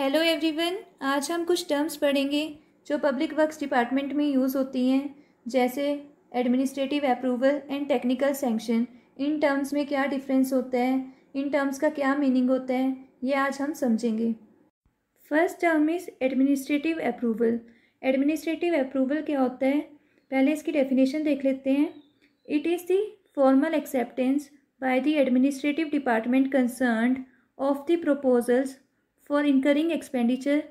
Hello everyone आज हम कुछ टर्म्स पढ़ेंगे जो पब्लिक वर्क्स डिपार्टमेंट में यूज़ होती हैं जैसे administrative approval and technical sanction इन टर्म्स में क्या डिफरेंस होता है इन टर्म्स का क्या मीनिंग होता है ये आज हम समझेंगे first term is administrative approval administrative approval क्या होता है पहले इसकी डेफिनेशन देख लेते हैं it is the formal acceptance by the administrative department concern of the proposals for incurring expenditure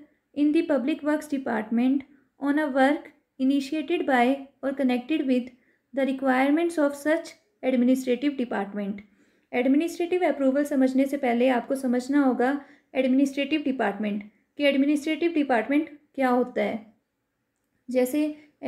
in the public Works department on a work initiated by or connected with the requirements of such administrative department administrative approval समझने से पहले आपको समझना होगा administrative department कि administrative department क्या होता है जैसे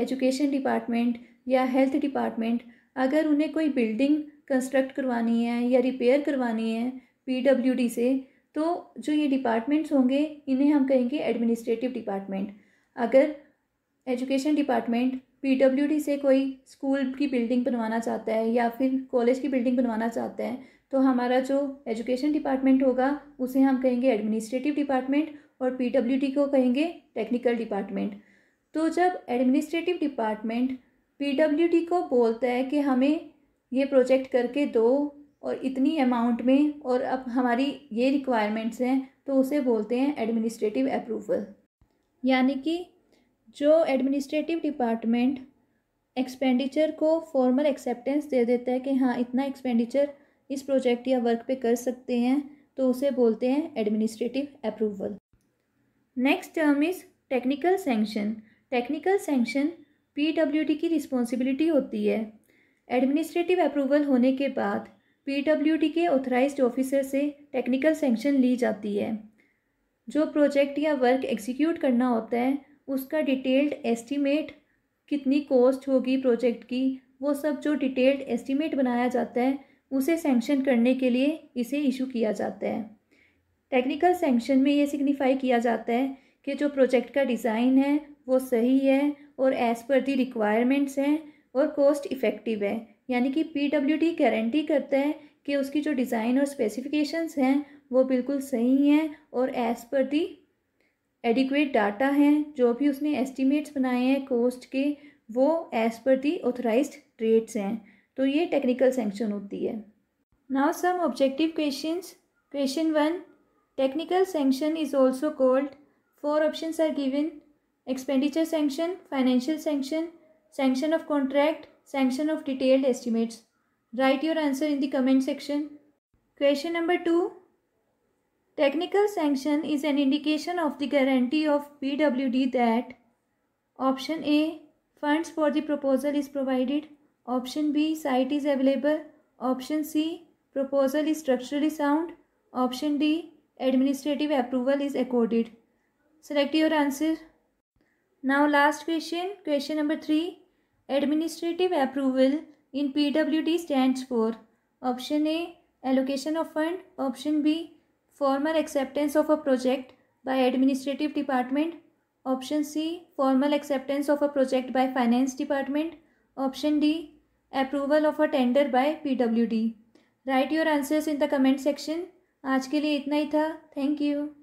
एजुकेशन डिपार्टमेंट या हेल्थ डिपार्टमेंट अगर उन्हें कोई बिल्डिंग कंस्ट्रक्ट करवानी है या रिपेयर करवानी है पीडब्ल्यूडी से तो जो ये डिपार्टमेंट्स होंगे इन्हें हम कहेंगे एडमिनिस्ट्रेटिव डिपार्टमेंट अगर एजुकेशन डिपार्टमेंट पीडब्ल्यूडी से कोई स्कूल की बिल्डिंग बनवाना चाहता है या फिर कॉलेज की बिल्डिंग बनवाना चाहता है तो हमारा जो एजुकेशन डिपार्टमेंट होगा उसे हम कहेंगे एडमिनिस्ट्रेटिव डिपार्टमेंट और पीडब्ल्यूडी को कहेंगे टेक्निकल डिपार्टमेंट तो जब एडमिनिस्ट्रेटिव डिपार्टमेंट पीडब्ल्यूडी को बोलता है कि हमें ये प्रोजेक्ट करके दो और इतनी अमाउंट में और अब हमारी ये रिक्वायरमेंट्स हैं तो उसे बोलते हैं एडमिनिस्ट्रेटिव अप्रूवल यानी कि जो एडमिनिस्ट्रेटिव डिपार्टमेंट एक्सपेंडिचर को फॉर्मल एक्सेप्टेंस दे देता है कि हाँ इतना एक्सपेंडिचर इस प्रोजेक्ट या वर्क पे कर सकते हैं तो उसे बोलते हैं administrative approval next term is technical sanction technical sanction P की रिस्पॉन्सिबिलिटी होती है एडमिनिस्ट्रेटिव अप्रूवल होने के बाद पीडब्ल्यूडी के ऑथराइज ऑफिसर से टेक्निकल सेंक्शन ली जाती है जो प्रोजेक्ट या वर्क एग्जीक्यूट करना होता है उसका डिटेल्ड एस्टीमेट कितनी कॉस्ट होगी प्रोजेक्ट की वो सब जो डिटेल्ड एस्टीमेट बनाया जाता है उसे सेंक्शन करने के लिए इसे इशू किया जाता है टेक्निकल सेंक्शन में ये सिग्निफाई किया जाता है कि जो प्रोजेक्ट का डिज़ाइन है वो सही है और एज़ पर दी रिक्वायरमेंट्स हैं और कॉस्ट इफ़ेक्टिव है यानी कि पी डब्ल्यू डी गारंटी करता है कि उसकी जो डिज़ाइन और स्पेसिफिकेशंस हैं वो बिल्कुल सही हैं और एज़ पर दी एडिक्वेट डाटा हैं जो भी उसने एस्टिमेट्स बनाए हैं कोस्ट के वो एज़ पर दी ऑथराइज रेट्स हैं तो ये टेक्निकल सेंक्शन होती है now some objective question question one technical sanction is also called four option are given expenditure sanction financial sanction sanction of contract sanction of detailed estimates. Write your answer in the comment section. Question number 2. Technical sanction is an indication of the guarantee of PWD that option A funds for the proposal is provided, option B site is available, option C proposal is structurally sound, option D administrative approval is accorded. Select your answer. Now last question, question number 3. Administrative approval in P W D stand for option A allocation of fund option B formal acceptance of a project by administrative department option C formal acceptance of a project by finance department option D approval of a tender by P W D write your answers in the comment section आज के लिए इतना ही था thank you